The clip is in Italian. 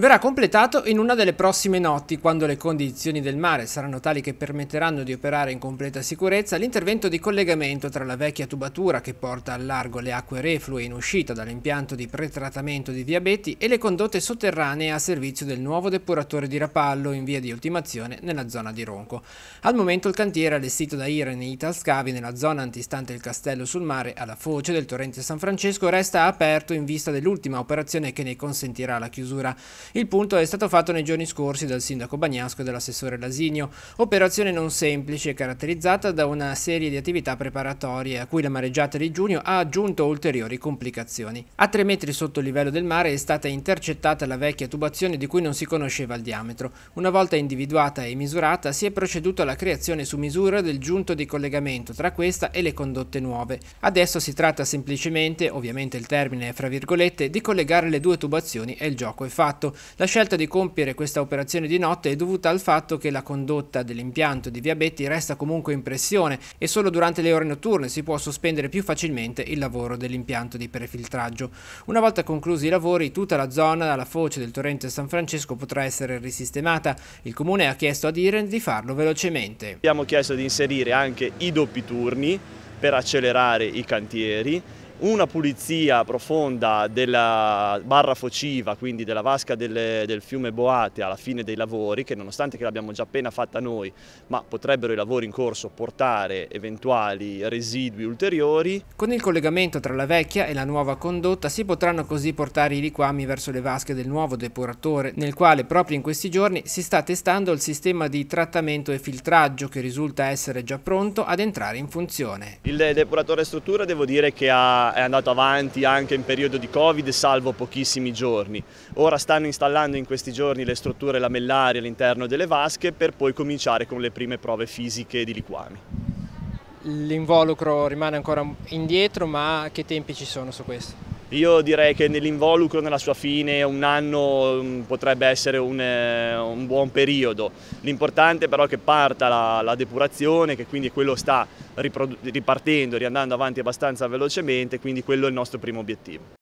verrà completato in una delle prossime notti, quando le condizioni del mare saranno tali che permetteranno di operare in completa sicurezza l'intervento di collegamento tra la vecchia tubatura che porta al largo le acque reflue in uscita dall'impianto di pretrattamento di diabeti e le condotte sotterranee a servizio del nuovo depuratore di Rapallo in via di ultimazione nella zona di Ronco. Al momento il cantiere allestito da Irene Italscavi nella zona antistante il castello sul mare alla foce del torrente San Francesco resta aperto in vista dell'ultima operazione che ne consentirà la chiusura. Il punto è stato fatto nei giorni scorsi dal sindaco Bagnasco e dall'assessore Lasinio, operazione non semplice caratterizzata da una serie di attività preparatorie a cui la mareggiata di giugno ha aggiunto ulteriori complicazioni. A tre metri sotto il livello del mare è stata intercettata la vecchia tubazione di cui non si conosceva il diametro. Una volta individuata e misurata si è proceduto alla creazione su misura del giunto di collegamento tra questa e le condotte nuove. Adesso si tratta semplicemente, ovviamente il termine è fra virgolette, di collegare le due tubazioni e il gioco è fatto. La scelta di compiere questa operazione di notte è dovuta al fatto che la condotta dell'impianto di Via Betti resta comunque in pressione e solo durante le ore notturne si può sospendere più facilmente il lavoro dell'impianto di prefiltraggio. Una volta conclusi i lavori, tutta la zona alla foce del torrente San Francesco potrà essere risistemata. Il comune ha chiesto ad Iren di farlo velocemente. Abbiamo chiesto di inserire anche i doppi turni per accelerare i cantieri una pulizia profonda della barra fociva, quindi della vasca del, del fiume Boate alla fine dei lavori, che nonostante che l'abbiamo già appena fatta noi, ma potrebbero i lavori in corso portare eventuali residui ulteriori. Con il collegamento tra la vecchia e la nuova condotta si potranno così portare i liquami verso le vasche del nuovo depuratore, nel quale proprio in questi giorni si sta testando il sistema di trattamento e filtraggio che risulta essere già pronto ad entrare in funzione. Il depuratore struttura devo dire che ha è andato avanti anche in periodo di Covid, salvo pochissimi giorni. Ora stanno installando in questi giorni le strutture lamellari all'interno delle vasche per poi cominciare con le prime prove fisiche di liquami. L'involucro rimane ancora indietro, ma che tempi ci sono su questo? Io direi che nell'involucro, nella sua fine, un anno mm, potrebbe essere un, eh, un buon periodo. L'importante però è che parta la, la depurazione, che quindi quello sta ripartendo, riandando avanti abbastanza velocemente, quindi quello è il nostro primo obiettivo.